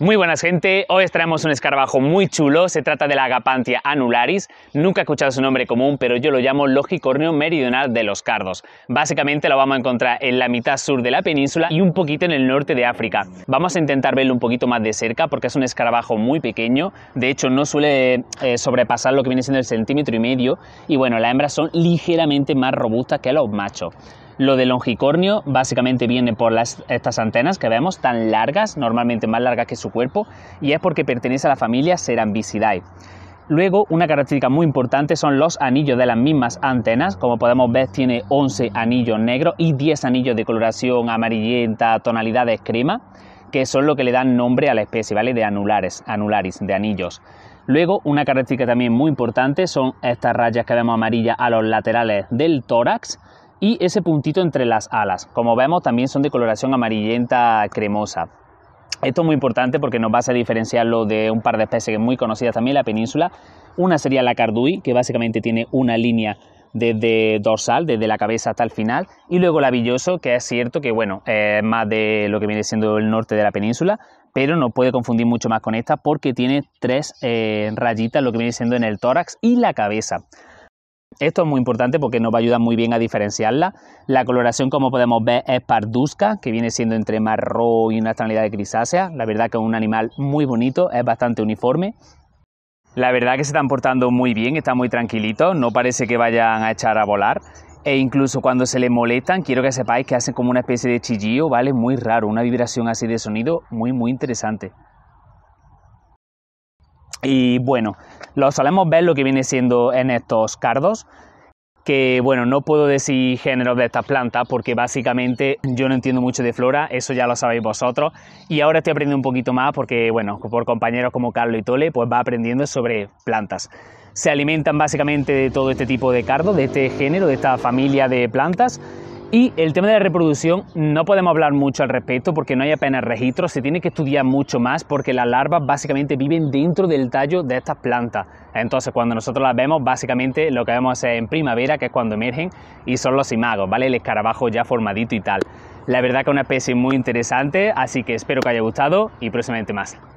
Muy buenas gente, hoy traemos un escarabajo muy chulo, se trata de la Agapantia anularis, nunca he escuchado su nombre común, pero yo lo llamo Logicornio meridional de los cardos. Básicamente lo vamos a encontrar en la mitad sur de la península y un poquito en el norte de África. Vamos a intentar verlo un poquito más de cerca porque es un escarabajo muy pequeño, de hecho no suele eh, sobrepasar lo que viene siendo el centímetro y medio, y bueno, las hembras son ligeramente más robustas que los machos. Lo de longicornio básicamente viene por estas antenas que vemos tan largas, normalmente más largas que su cuerpo, y es porque pertenece a la familia Cerambicidae. Luego, una característica muy importante son los anillos de las mismas antenas. Como podemos ver, tiene 11 anillos negros y 10 anillos de coloración amarillenta, tonalidades crema, que son lo que le dan nombre a la especie, ¿vale? De anulares, anularis, de anillos. Luego, una característica también muy importante son estas rayas que vemos amarillas a los laterales del tórax y ese puntito entre las alas. Como vemos también son de coloración amarillenta cremosa. Esto es muy importante porque nos va a diferenciarlo de un par de especies muy conocidas también en la península. Una sería la cardui que básicamente tiene una línea desde dorsal, desde la cabeza hasta el final, y luego la villoso, que es cierto que, bueno, es más de lo que viene siendo el norte de la península, pero no puede confundir mucho más con esta porque tiene tres eh, rayitas, lo que viene siendo en el tórax y la cabeza. Esto es muy importante porque nos va a ayudar muy bien a diferenciarla. La coloración, como podemos ver, es parduzca, que viene siendo entre marrón y una tonalidad de grisácea. La verdad que es un animal muy bonito, es bastante uniforme. La verdad que se están portando muy bien, están muy tranquilitos, no parece que vayan a echar a volar. E incluso cuando se les molestan, quiero que sepáis que hacen como una especie de chillío, ¿vale? Muy raro, una vibración así de sonido muy, muy interesante. Y bueno, lo solemos ver lo que viene siendo en estos cardos, que bueno, no puedo decir géneros de estas plantas porque básicamente yo no entiendo mucho de flora, eso ya lo sabéis vosotros, y ahora estoy aprendiendo un poquito más porque bueno, por compañeros como Carlos y Tole, pues va aprendiendo sobre plantas. Se alimentan básicamente de todo este tipo de cardos, de este género, de esta familia de plantas, y el tema de la reproducción no podemos hablar mucho al respecto porque no hay apenas registros, se tiene que estudiar mucho más porque las larvas básicamente viven dentro del tallo de estas plantas. Entonces cuando nosotros las vemos básicamente lo que vemos es en primavera que es cuando emergen y son los imagos, ¿vale? El escarabajo ya formadito y tal. La verdad que es una especie muy interesante, así que espero que haya gustado y próximamente más.